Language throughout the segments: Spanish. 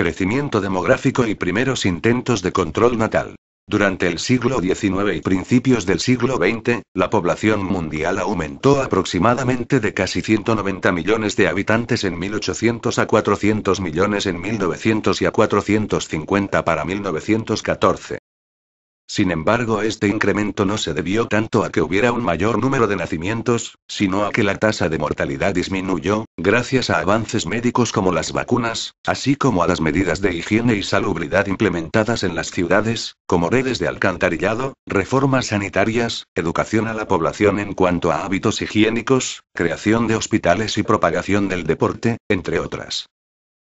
crecimiento demográfico y primeros intentos de control natal. Durante el siglo XIX y principios del siglo XX, la población mundial aumentó aproximadamente de casi 190 millones de habitantes en 1800 a 400 millones en 1900 y a 450 para 1914. Sin embargo, este incremento no se debió tanto a que hubiera un mayor número de nacimientos, sino a que la tasa de mortalidad disminuyó, gracias a avances médicos como las vacunas, así como a las medidas de higiene y salubridad implementadas en las ciudades, como redes de alcantarillado, reformas sanitarias, educación a la población en cuanto a hábitos higiénicos, creación de hospitales y propagación del deporte, entre otras.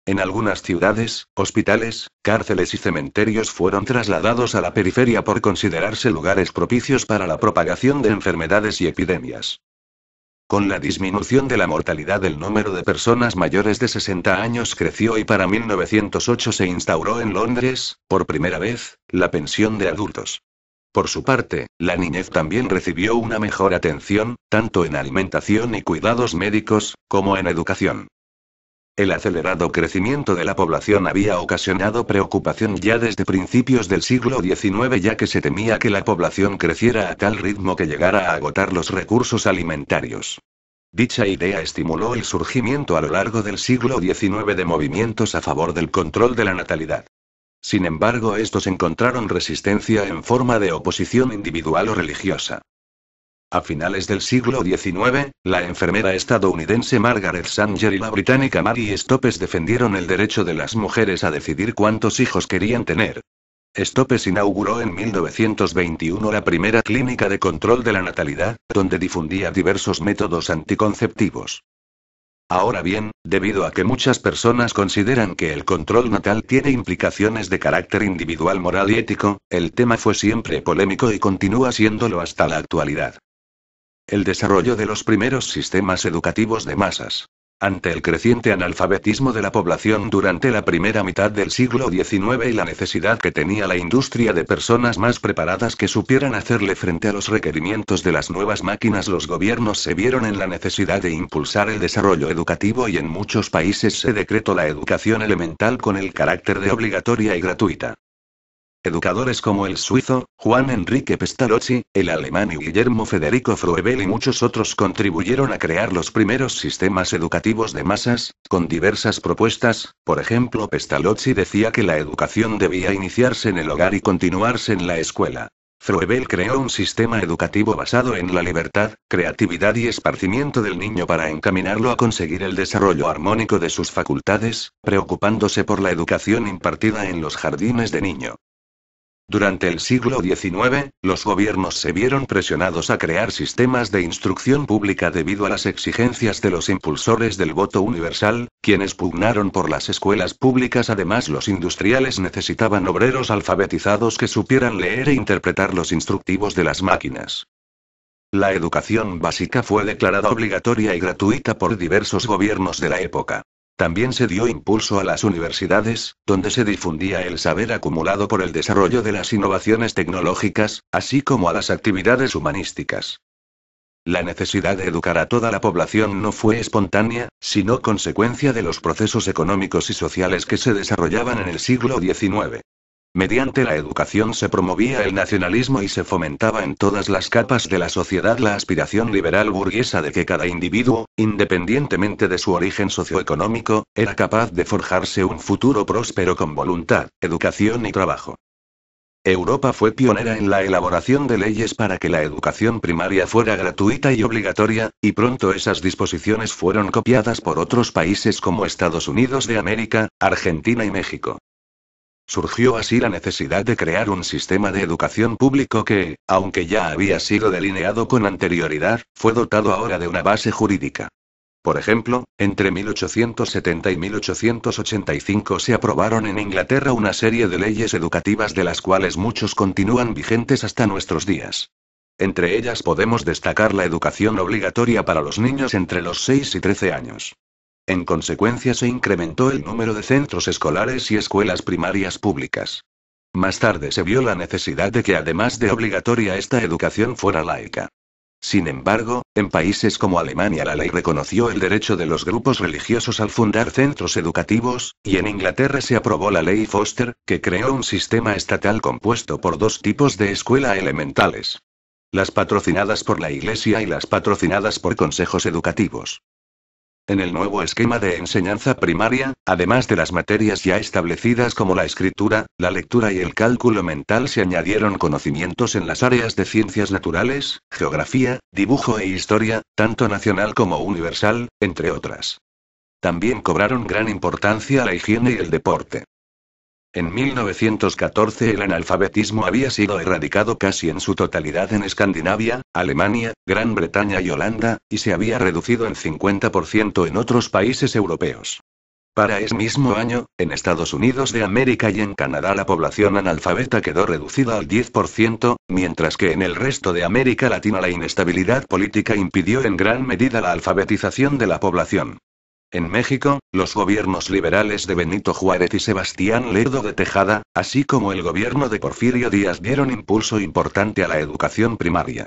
En algunas ciudades, hospitales, cárceles y cementerios fueron trasladados a la periferia por considerarse lugares propicios para la propagación de enfermedades y epidemias. Con la disminución de la mortalidad el número de personas mayores de 60 años creció y para 1908 se instauró en Londres, por primera vez, la pensión de adultos. Por su parte, la niñez también recibió una mejor atención, tanto en alimentación y cuidados médicos, como en educación. El acelerado crecimiento de la población había ocasionado preocupación ya desde principios del siglo XIX ya que se temía que la población creciera a tal ritmo que llegara a agotar los recursos alimentarios. Dicha idea estimuló el surgimiento a lo largo del siglo XIX de movimientos a favor del control de la natalidad. Sin embargo, estos encontraron resistencia en forma de oposición individual o religiosa. A finales del siglo XIX, la enfermera estadounidense Margaret Sanger y la británica Mary Stopes defendieron el derecho de las mujeres a decidir cuántos hijos querían tener. Stopes inauguró en 1921 la primera clínica de control de la natalidad, donde difundía diversos métodos anticonceptivos. Ahora bien, debido a que muchas personas consideran que el control natal tiene implicaciones de carácter individual, moral y ético, el tema fue siempre polémico y continúa siéndolo hasta la actualidad el desarrollo de los primeros sistemas educativos de masas. Ante el creciente analfabetismo de la población durante la primera mitad del siglo XIX y la necesidad que tenía la industria de personas más preparadas que supieran hacerle frente a los requerimientos de las nuevas máquinas, los gobiernos se vieron en la necesidad de impulsar el desarrollo educativo y en muchos países se decretó la educación elemental con el carácter de obligatoria y gratuita. Educadores como el suizo, Juan Enrique Pestalozzi, el alemán y Guillermo Federico Froebel y muchos otros contribuyeron a crear los primeros sistemas educativos de masas, con diversas propuestas, por ejemplo Pestalozzi decía que la educación debía iniciarse en el hogar y continuarse en la escuela. Froebel creó un sistema educativo basado en la libertad, creatividad y esparcimiento del niño para encaminarlo a conseguir el desarrollo armónico de sus facultades, preocupándose por la educación impartida en los jardines de niño. Durante el siglo XIX, los gobiernos se vieron presionados a crear sistemas de instrucción pública debido a las exigencias de los impulsores del voto universal, quienes pugnaron por las escuelas públicas. Además, los industriales necesitaban obreros alfabetizados que supieran leer e interpretar los instructivos de las máquinas. La educación básica fue declarada obligatoria y gratuita por diversos gobiernos de la época. También se dio impulso a las universidades, donde se difundía el saber acumulado por el desarrollo de las innovaciones tecnológicas, así como a las actividades humanísticas. La necesidad de educar a toda la población no fue espontánea, sino consecuencia de los procesos económicos y sociales que se desarrollaban en el siglo XIX. Mediante la educación se promovía el nacionalismo y se fomentaba en todas las capas de la sociedad la aspiración liberal burguesa de que cada individuo, independientemente de su origen socioeconómico, era capaz de forjarse un futuro próspero con voluntad, educación y trabajo. Europa fue pionera en la elaboración de leyes para que la educación primaria fuera gratuita y obligatoria, y pronto esas disposiciones fueron copiadas por otros países como Estados Unidos de América, Argentina y México. Surgió así la necesidad de crear un sistema de educación público que, aunque ya había sido delineado con anterioridad, fue dotado ahora de una base jurídica. Por ejemplo, entre 1870 y 1885 se aprobaron en Inglaterra una serie de leyes educativas de las cuales muchos continúan vigentes hasta nuestros días. Entre ellas podemos destacar la educación obligatoria para los niños entre los 6 y 13 años. En consecuencia se incrementó el número de centros escolares y escuelas primarias públicas. Más tarde se vio la necesidad de que además de obligatoria esta educación fuera laica. Sin embargo, en países como Alemania la ley reconoció el derecho de los grupos religiosos al fundar centros educativos, y en Inglaterra se aprobó la ley Foster, que creó un sistema estatal compuesto por dos tipos de escuela elementales. Las patrocinadas por la Iglesia y las patrocinadas por consejos educativos. En el nuevo esquema de enseñanza primaria, además de las materias ya establecidas como la escritura, la lectura y el cálculo mental, se añadieron conocimientos en las áreas de ciencias naturales, geografía, dibujo e historia, tanto nacional como universal, entre otras. También cobraron gran importancia la higiene y el deporte. En 1914 el analfabetismo había sido erradicado casi en su totalidad en Escandinavia, Alemania, Gran Bretaña y Holanda, y se había reducido en 50% en otros países europeos. Para ese mismo año, en Estados Unidos de América y en Canadá la población analfabeta quedó reducida al 10%, mientras que en el resto de América Latina la inestabilidad política impidió en gran medida la alfabetización de la población. En México, los gobiernos liberales de Benito Juárez y Sebastián Lerdo de Tejada, así como el gobierno de Porfirio Díaz dieron impulso importante a la educación primaria.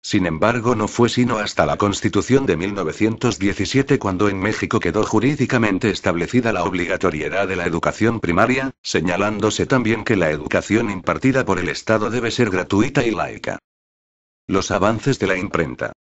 Sin embargo, no fue sino hasta la Constitución de 1917 cuando en México quedó jurídicamente establecida la obligatoriedad de la educación primaria, señalándose también que la educación impartida por el Estado debe ser gratuita y laica. Los avances de la imprenta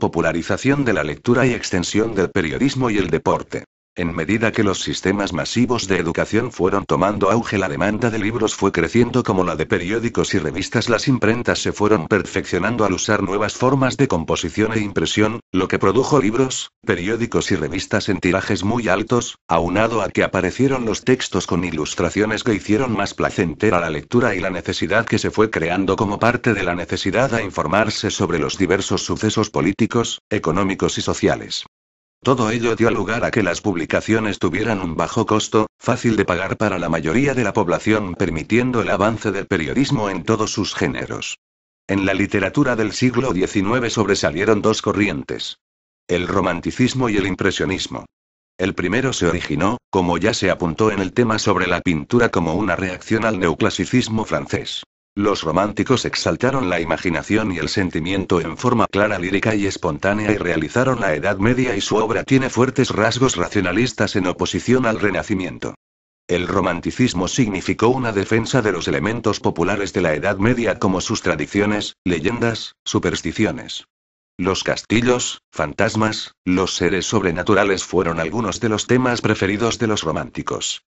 popularización de la lectura y extensión del periodismo y el deporte. En medida que los sistemas masivos de educación fueron tomando auge, la demanda de libros fue creciendo como la de periódicos y revistas. Las imprentas se fueron perfeccionando al usar nuevas formas de composición e impresión, lo que produjo libros, periódicos y revistas en tirajes muy altos, aunado a que aparecieron los textos con ilustraciones que hicieron más placentera la lectura y la necesidad que se fue creando como parte de la necesidad de informarse sobre los diversos sucesos políticos, económicos y sociales. Todo ello dio lugar a que las publicaciones tuvieran un bajo costo, fácil de pagar para la mayoría de la población, permitiendo el avance del periodismo en todos sus géneros. En la literatura del siglo XIX sobresalieron dos corrientes. El romanticismo y el impresionismo. El primero se originó, como ya se apuntó en el tema sobre la pintura, como una reacción al neoclasicismo francés. Los románticos exaltaron la imaginación y el sentimiento en forma clara lírica y espontánea y realizaron la Edad Media y su obra tiene fuertes rasgos racionalistas en oposición al Renacimiento. El romanticismo significó una defensa de los elementos populares de la Edad Media como sus tradiciones, leyendas, supersticiones. Los castillos, fantasmas, los seres sobrenaturales fueron algunos de los temas preferidos de los románticos.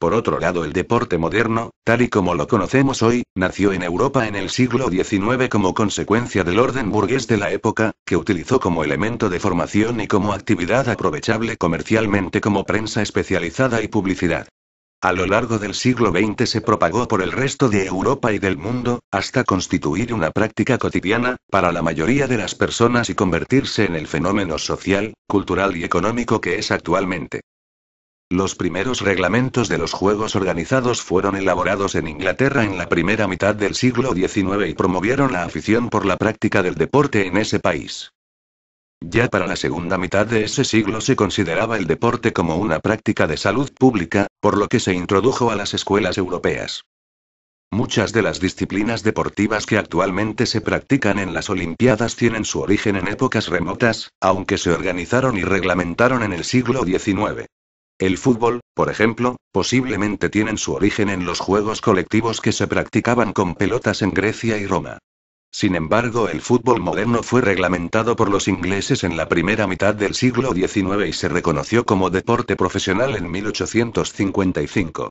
Por otro lado, el deporte moderno, tal y como lo conocemos hoy, nació en Europa en el siglo XIX como consecuencia del orden burgués de la época, que utilizó como elemento de formación y como actividad aprovechable comercialmente como prensa especializada y publicidad. A lo largo del siglo XX se propagó por el resto de Europa y del mundo, hasta constituir una práctica cotidiana, para la mayoría de las personas y convertirse en el fenómeno social, cultural y económico que es actualmente. Los primeros reglamentos de los juegos organizados fueron elaborados en Inglaterra en la primera mitad del siglo XIX y promovieron la afición por la práctica del deporte en ese país. Ya para la segunda mitad de ese siglo se consideraba el deporte como una práctica de salud pública, por lo que se introdujo a las escuelas europeas. Muchas de las disciplinas deportivas que actualmente se practican en las Olimpiadas tienen su origen en épocas remotas, aunque se organizaron y reglamentaron en el siglo XIX. El fútbol, por ejemplo, posiblemente tienen su origen en los juegos colectivos que se practicaban con pelotas en Grecia y Roma. Sin embargo, el fútbol moderno fue reglamentado por los ingleses en la primera mitad del siglo XIX y se reconoció como deporte profesional en 1855.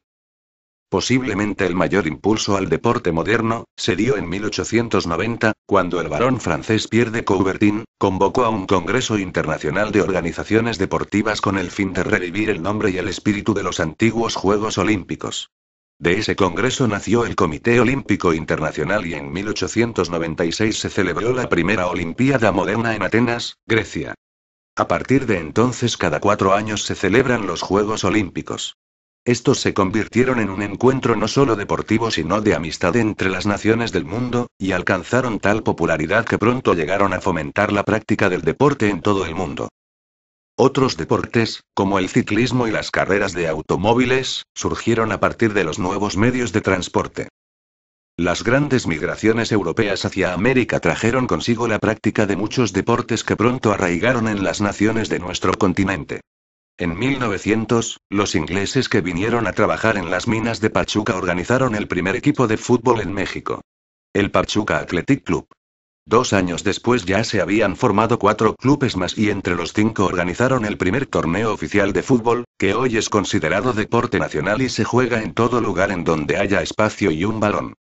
Posiblemente el mayor impulso al deporte moderno, se dio en 1890, cuando el barón francés Pierre de Coubertin, convocó a un Congreso Internacional de Organizaciones Deportivas con el fin de revivir el nombre y el espíritu de los antiguos Juegos Olímpicos. De ese congreso nació el Comité Olímpico Internacional y en 1896 se celebró la primera Olimpiada moderna en Atenas, Grecia. A partir de entonces cada cuatro años se celebran los Juegos Olímpicos. Estos se convirtieron en un encuentro no solo deportivo sino de amistad entre las naciones del mundo, y alcanzaron tal popularidad que pronto llegaron a fomentar la práctica del deporte en todo el mundo. Otros deportes, como el ciclismo y las carreras de automóviles, surgieron a partir de los nuevos medios de transporte. Las grandes migraciones europeas hacia América trajeron consigo la práctica de muchos deportes que pronto arraigaron en las naciones de nuestro continente. En 1900, los ingleses que vinieron a trabajar en las minas de Pachuca organizaron el primer equipo de fútbol en México. El Pachuca Athletic Club. Dos años después ya se habían formado cuatro clubes más y entre los cinco organizaron el primer torneo oficial de fútbol, que hoy es considerado deporte nacional y se juega en todo lugar en donde haya espacio y un balón.